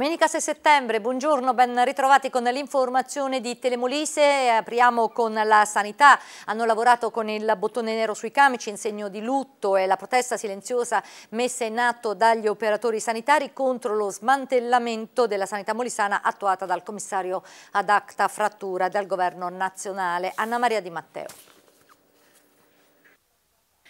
Domenica 6 settembre, buongiorno, ben ritrovati con l'informazione di Telemolise, apriamo con la sanità, hanno lavorato con il bottone nero sui camici in segno di lutto e la protesta silenziosa messa in atto dagli operatori sanitari contro lo smantellamento della sanità molisana attuata dal commissario ad acta frattura del governo nazionale Anna Maria Di Matteo.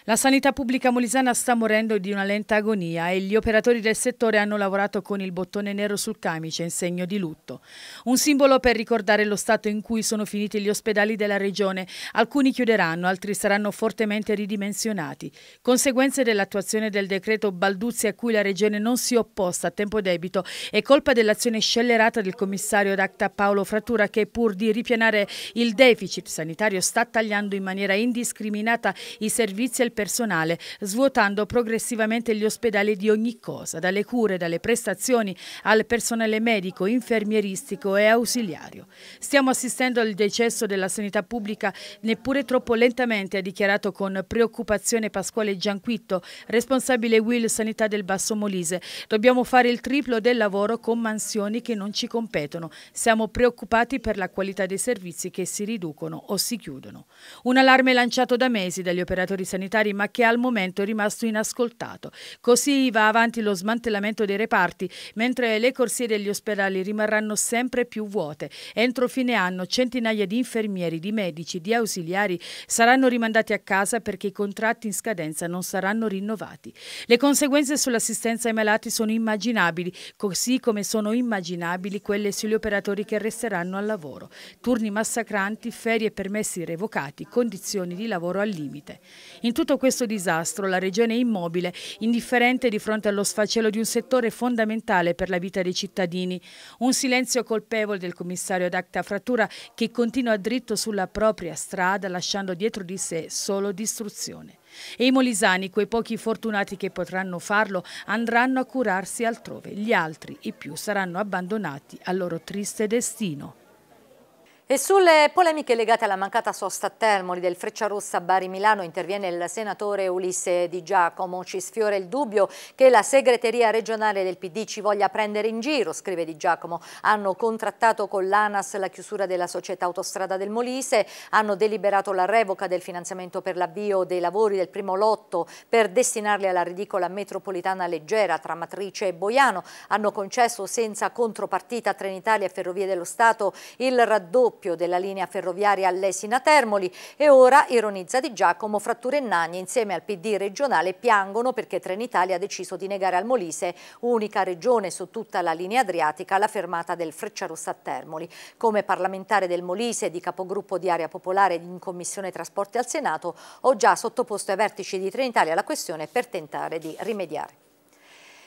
La sanità pubblica molisana sta morendo di una lenta agonia e gli operatori del settore hanno lavorato con il bottone nero sul camice in segno di lutto. Un simbolo per ricordare lo stato in cui sono finiti gli ospedali della regione. Alcuni chiuderanno, altri saranno fortemente ridimensionati. Conseguenze dell'attuazione del decreto Balduzzi a cui la regione non si è opposta a tempo debito è colpa dell'azione scellerata del commissario d'acta Paolo Frattura che pur di ripianare il deficit sanitario sta tagliando in maniera indiscriminata i servizi al personale, svuotando progressivamente gli ospedali di ogni cosa, dalle cure, dalle prestazioni al personale medico, infermieristico e ausiliario. Stiamo assistendo al decesso della sanità pubblica neppure troppo lentamente, ha dichiarato con preoccupazione Pasquale Gianquitto, responsabile Will Sanità del Basso Molise. Dobbiamo fare il triplo del lavoro con mansioni che non ci competono. Siamo preoccupati per la qualità dei servizi che si riducono o si chiudono. Un allarme lanciato da mesi dagli operatori sanitari alimentari ma che al momento è rimasto inascoltato. Così va avanti lo smantellamento dei reparti, mentre le corsie degli ospedali rimarranno sempre più vuote. Entro fine anno centinaia di infermieri, di medici, di ausiliari saranno rimandati a casa perché i contratti in scadenza non saranno rinnovati. Le conseguenze sull'assistenza ai malati sono immaginabili, così come sono immaginabili quelle sugli operatori che resteranno al lavoro. Turni massacranti, ferie e permessi revocati, condizioni di lavoro al limite. In tutto Dopo questo disastro la regione è immobile, indifferente di fronte allo sfacelo di un settore fondamentale per la vita dei cittadini. Un silenzio colpevole del commissario ad acta frattura che continua dritto sulla propria strada lasciando dietro di sé solo distruzione. E i molisani, quei pochi fortunati che potranno farlo, andranno a curarsi altrove. Gli altri, i più, saranno abbandonati al loro triste destino. E sulle polemiche legate alla mancata sosta a Termoli del Frecciarossa Bari-Milano interviene il senatore Ulisse Di Giacomo. Ci sfiora il dubbio che la segreteria regionale del PD ci voglia prendere in giro, scrive Di Giacomo. Hanno contrattato con l'ANAS la chiusura della società autostrada del Molise, hanno deliberato la revoca del finanziamento per l'avvio dei lavori del primo lotto per destinarli alla ridicola metropolitana leggera tra Matrice e Boiano, hanno concesso senza contropartita Trenitalia e Ferrovie dello Stato il raddoppio raddoppio della linea ferroviaria Lesina-Termoli e ora, ironizza Di Giacomo, Frattura e Nagni insieme al PD regionale piangono perché Trenitalia ha deciso di negare al Molise, unica regione su tutta la linea adriatica, la fermata del Frecciarossa a Termoli. Come parlamentare del Molise e di capogruppo di Area Popolare in Commissione Trasporti al Senato, ho già sottoposto ai vertici di Trenitalia la questione per tentare di rimediare.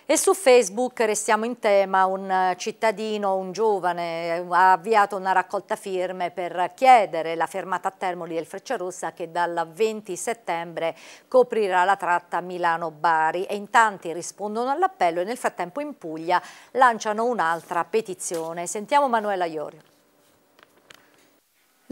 E su Facebook restiamo in tema, un cittadino, un giovane, ha avviato una raccolta firme per chiedere la fermata a Termoli del Frecciarossa che dal 20 settembre coprirà la tratta Milano-Bari e in tanti rispondono all'appello e nel frattempo in Puglia lanciano un'altra petizione. Sentiamo Manuela Iorio.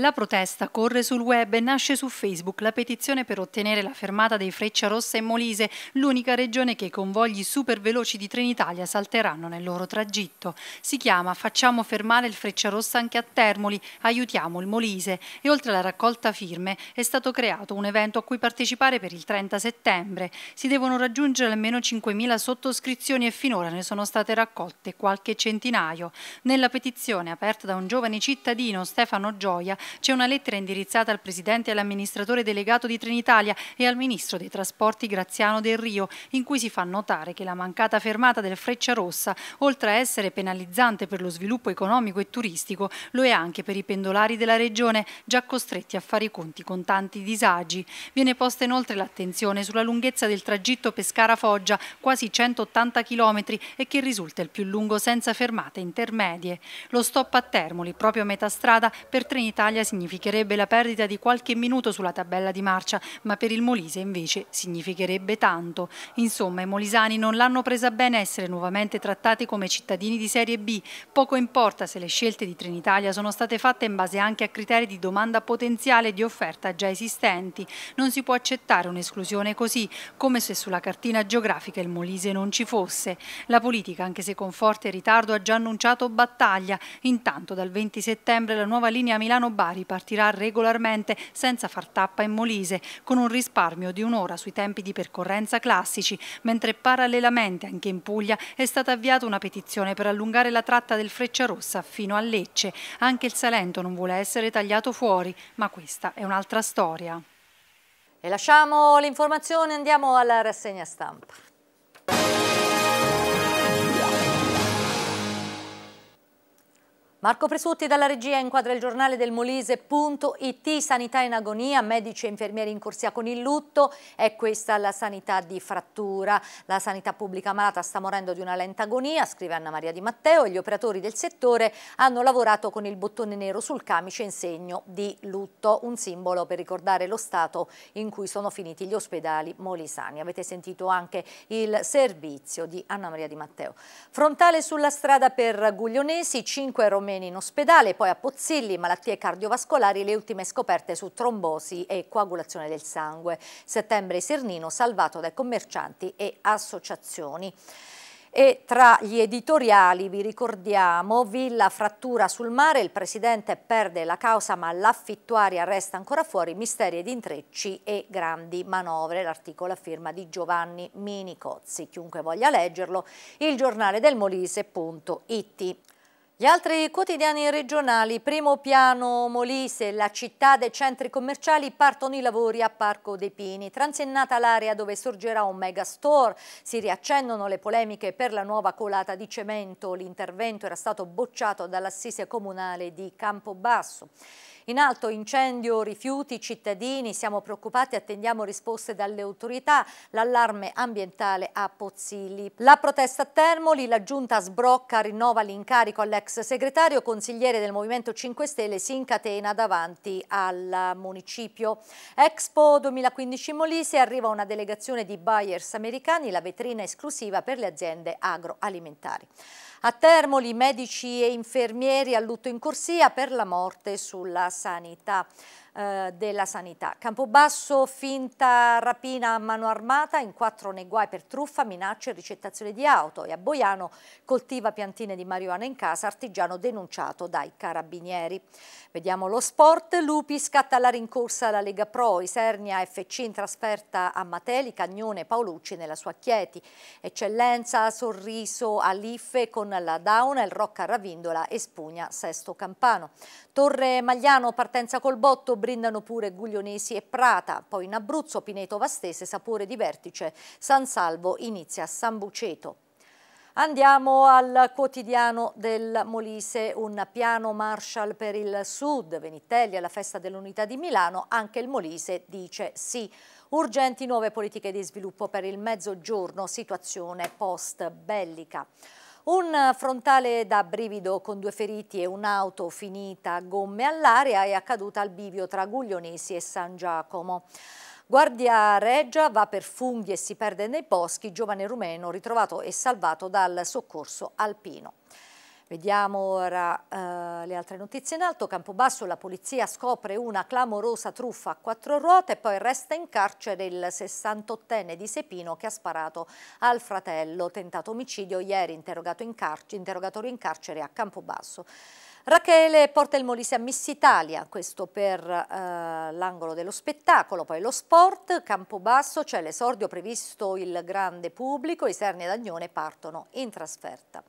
La protesta corre sul web e nasce su Facebook la petizione per ottenere la fermata dei Freccia Rossa e Molise, l'unica regione che i convogli super veloci di Trenitalia salteranno nel loro tragitto. Si chiama Facciamo fermare il Freccia Rossa anche a Termoli, aiutiamo il Molise e oltre alla raccolta firme è stato creato un evento a cui partecipare per il 30 settembre. Si devono raggiungere almeno 5.000 sottoscrizioni e finora ne sono state raccolte qualche centinaio. Nella petizione aperta da un giovane cittadino, Stefano Gioia, c'è una lettera indirizzata al Presidente e all'amministratore delegato di Trenitalia e al Ministro dei Trasporti Graziano Del Rio, in cui si fa notare che la mancata fermata del Freccia Rossa, oltre a essere penalizzante per lo sviluppo economico e turistico, lo è anche per i pendolari della regione, già costretti a fare i conti con tanti disagi. Viene posta inoltre l'attenzione sulla lunghezza del tragitto Pescara-Foggia, quasi 180 km e che risulta il più lungo senza fermate intermedie. Lo stop a Termoli, proprio a metà strada, per Trenitalia l'Italia significherebbe la perdita di qualche minuto sulla tabella di marcia, ma per il Molise invece significherebbe tanto. Insomma, i molisani non l'hanno presa bene essere nuovamente trattati come cittadini di serie B. Poco importa se le scelte di Trenitalia sono state fatte in base anche a criteri di domanda potenziale e di offerta già esistenti. Non si può accettare un'esclusione così, come se sulla cartina geografica il Molise non ci fosse. La politica, anche se con forte ritardo, ha già annunciato battaglia. Intanto dal 20 settembre la nuova linea Milano-Bari Bari partirà regolarmente senza far tappa in Molise, con un risparmio di un'ora sui tempi di percorrenza classici, mentre parallelamente anche in Puglia è stata avviata una petizione per allungare la tratta del Frecciarossa fino a Lecce. Anche il Salento non vuole essere tagliato fuori, ma questa è un'altra storia. E lasciamo l'informazione, andiamo alla rassegna stampa. Marco Presutti dalla regia inquadra il giornale del Molise.it, sanità in agonia, medici e infermieri in corsia con il lutto, è questa la sanità di frattura. La sanità pubblica malata sta morendo di una lenta agonia, scrive Anna Maria Di Matteo e gli operatori del settore hanno lavorato con il bottone nero sul camice in segno di lutto, un simbolo per ricordare lo stato in cui sono finiti gli ospedali molisani. Avete sentito anche il servizio di Anna Maria Di Matteo. Frontale sulla strada per Guglionesi, 5 romeni Armeni in ospedale, poi a Pozzilli, malattie cardiovascolari, le ultime scoperte su trombosi e coagulazione del sangue. Settembre Sernino salvato dai commercianti e associazioni. E tra gli editoriali vi ricordiamo Villa frattura sul mare, il presidente perde la causa ma l'affittuaria resta ancora fuori, misteri ed intrecci e grandi manovre, l'articolo a firma di Giovanni Minicozzi, chiunque voglia leggerlo, il giornale del Molise.it. Gli altri quotidiani regionali, primo piano Molise, la città dei centri commerciali, partono i lavori a Parco dei Pini. Transennata l'area dove sorgerà un megastore, si riaccendono le polemiche per la nuova colata di cemento. L'intervento era stato bocciato dall'assise comunale di Campobasso. In alto incendio, rifiuti, cittadini, siamo preoccupati, attendiamo risposte dalle autorità, l'allarme ambientale a Pozzilli. La protesta a Termoli, la giunta sbrocca, rinnova l'incarico all'ex segretario consigliere del Movimento 5 Stelle, si incatena davanti al municipio. Expo 2015 Molise arriva una delegazione di buyers americani, la vetrina esclusiva per le aziende agroalimentari. A Termoli medici e infermieri a lutto in corsia per la morte sulla sanità. Eh, della sanità. Campobasso, finta rapina a mano armata, in quattro nei guai per truffa, minacce e ricettazione di auto e a Boiano coltiva piantine di marijuana in casa, artigiano denunciato dai carabinieri. Vediamo lo sport, Lupi scatta la rincorsa alla Lega Pro, Isernia FC in trasferta a Mateli, Cagnone Paolucci nella sua Chieti, Eccellenza, Sorriso, a Liffe con la Dauna, il Rocca Ravindola e Spugna Sesto Campano. Torre Magliano partenza col botto, brindano pure Guglionesi e Prata, poi in Abruzzo Pineto Vastese, Sapore di Vertice, San Salvo inizia San Buceto. Andiamo al quotidiano del Molise, un piano Marshall per il Sud, Venitelli alla festa dell'unità di Milano, anche il Molise dice sì. Urgenti nuove politiche di sviluppo per il mezzogiorno, situazione post bellica. Un frontale da brivido con due feriti e un'auto finita a gomme all'aria è accaduta al bivio tra Guglionesi e San Giacomo. Guardia Reggia va per funghi e si perde nei boschi, giovane rumeno ritrovato e salvato dal soccorso alpino. Vediamo ora eh, le altre notizie in alto. Campobasso, la polizia scopre una clamorosa truffa a quattro ruote e poi resta in carcere il 68enne di Sepino che ha sparato al fratello. Tentato omicidio ieri, interrogato in interrogatorio in carcere a Campobasso. Rachele porta il Molise a Miss Italia, questo per eh, l'angolo dello spettacolo, poi lo sport, Campobasso c'è l'esordio previsto il grande pubblico, i Serni ed Agnone partono in trasferta.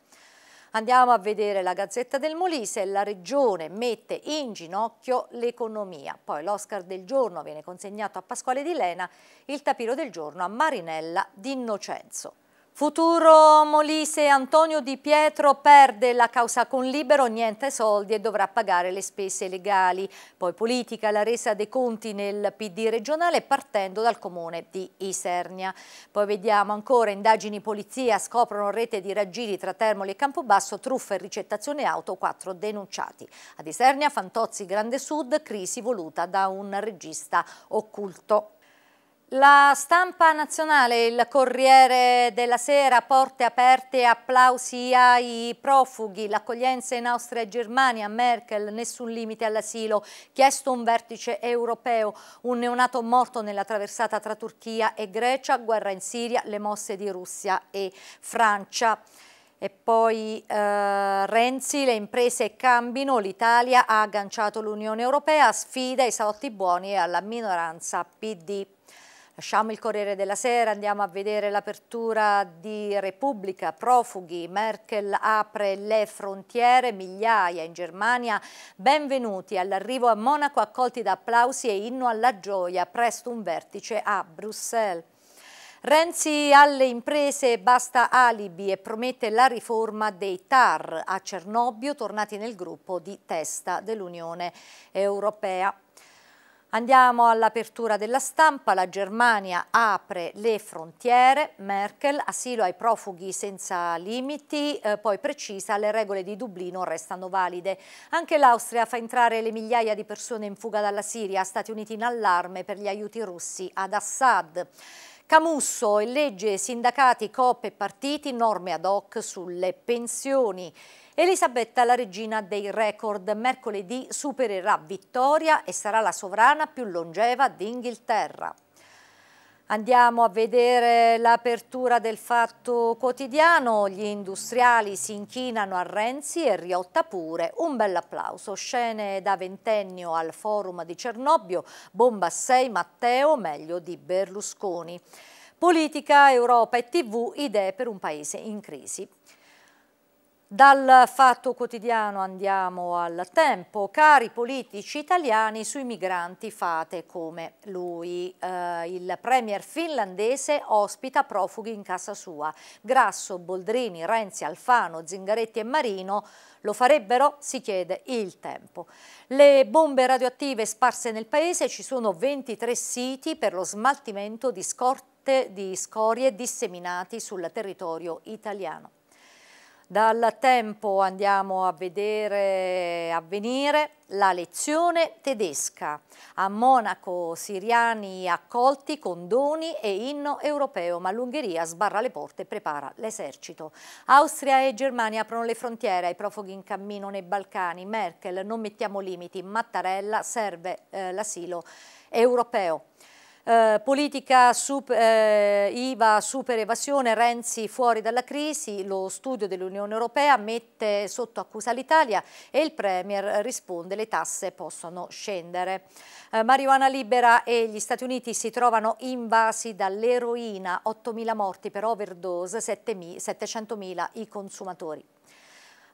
Andiamo a vedere la Gazzetta del Molise, la Regione mette in ginocchio l'economia. Poi l'Oscar del giorno viene consegnato a Pasquale Di Lena, il tapiro del giorno a Marinella D'Innocenzo. Futuro Molise Antonio Di Pietro perde la causa con libero, niente soldi e dovrà pagare le spese legali. Poi politica, la resa dei conti nel PD regionale partendo dal comune di Isernia. Poi vediamo ancora indagini polizia, scoprono rete di raggiri tra Termoli e Campobasso, truffa e ricettazione auto, quattro denunciati. Ad Isernia, Fantozzi, Grande Sud, crisi voluta da un regista occulto. La stampa nazionale, il Corriere della Sera, porte aperte, applausi ai profughi, l'accoglienza in Austria e Germania, Merkel, nessun limite all'asilo, chiesto un vertice europeo, un neonato morto nella traversata tra Turchia e Grecia, guerra in Siria, le mosse di Russia e Francia. E poi eh, Renzi, le imprese cambino, l'Italia ha agganciato l'Unione Europea, sfida i salotti buoni e alla minoranza PD. Lasciamo il Corriere della Sera, andiamo a vedere l'apertura di Repubblica, profughi, Merkel apre le frontiere, migliaia in Germania, benvenuti all'arrivo a Monaco accolti da applausi e inno alla gioia, presto un vertice a Bruxelles. Renzi alle imprese basta alibi e promette la riforma dei TAR a Cernobbio, tornati nel gruppo di testa dell'Unione Europea. Andiamo all'apertura della stampa, la Germania apre le frontiere, Merkel, asilo ai profughi senza limiti, eh, poi precisa le regole di Dublino restano valide. Anche l'Austria fa entrare le migliaia di persone in fuga dalla Siria, Stati Uniti in allarme per gli aiuti russi ad Assad. Camusso e legge sindacati, coop e partiti, norme ad hoc sulle pensioni. Elisabetta, la regina dei record, mercoledì supererà Vittoria e sarà la sovrana più longeva d'Inghilterra. Andiamo a vedere l'apertura del fatto quotidiano, gli industriali si inchinano a Renzi e Riotta pure, un bel applauso, scene da ventennio al forum di Cernobbio, bomba 6 Matteo meglio di Berlusconi. Politica, Europa e TV, idee per un paese in crisi. Dal fatto quotidiano andiamo al tempo. Cari politici italiani, sui migranti fate come lui. Eh, il premier finlandese ospita profughi in casa sua. Grasso, Boldrini, Renzi, Alfano, Zingaretti e Marino lo farebbero? Si chiede il tempo. Le bombe radioattive sparse nel paese ci sono 23 siti per lo smaltimento di scorte di scorie disseminati sul territorio italiano. Dal tempo andiamo a vedere avvenire la lezione tedesca. A Monaco siriani accolti con doni e inno europeo, ma l'Ungheria sbarra le porte e prepara l'esercito. Austria e Germania aprono le frontiere ai profughi in cammino nei Balcani. Merkel, non mettiamo limiti. Mattarella serve eh, l'asilo europeo. Eh, politica sup, eh, IVA super evasione, Renzi fuori dalla crisi, lo studio dell'Unione Europea mette sotto accusa l'Italia e il Premier risponde le tasse possono scendere. Eh, Marijuana libera e gli Stati Uniti si trovano invasi dall'eroina, 8.000 morti per overdose, 700.000 i consumatori.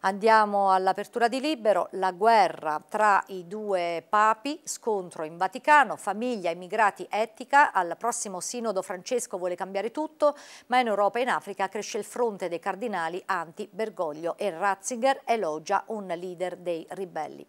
Andiamo all'apertura di Libero, la guerra tra i due papi, scontro in Vaticano, famiglia, immigrati, etica, al prossimo sinodo Francesco vuole cambiare tutto, ma in Europa e in Africa cresce il fronte dei cardinali anti Bergoglio e Ratzinger elogia un leader dei ribelli.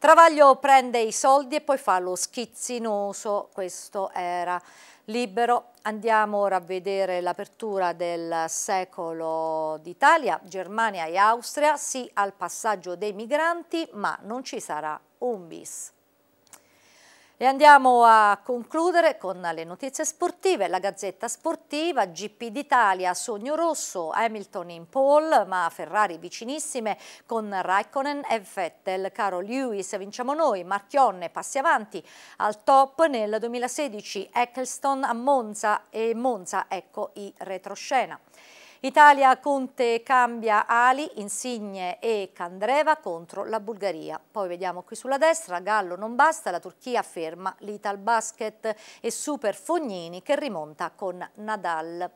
Travaglio prende i soldi e poi fa lo schizzinoso, questo era libero. Andiamo ora a vedere l'apertura del secolo d'Italia, Germania e Austria, sì al passaggio dei migranti, ma non ci sarà un bis. E andiamo a concludere con le notizie sportive, la Gazzetta Sportiva, GP d'Italia, Sogno Rosso, Hamilton in pole, ma Ferrari vicinissime con Raikkonen e Vettel, caro Lewis, vinciamo noi, Marchionne, passi avanti al top nel 2016, Eccleston a Monza e Monza, ecco i retroscena. Italia Conte cambia Ali, Insigne e Candreva contro la Bulgaria. Poi vediamo qui sulla destra, Gallo non basta, la Turchia ferma l'Ital Basket e Super Fognini che rimonta con Nadal.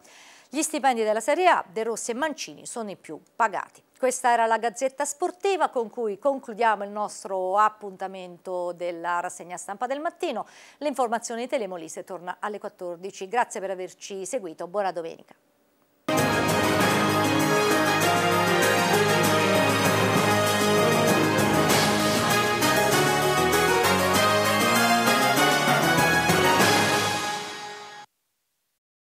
Gli stipendi della Serie A, De Rossi e Mancini sono i più pagati. Questa era la Gazzetta Sportiva con cui concludiamo il nostro appuntamento della rassegna stampa del mattino. Le informazioni di Telemolise torna alle 14. Grazie per averci seguito, buona domenica. うん。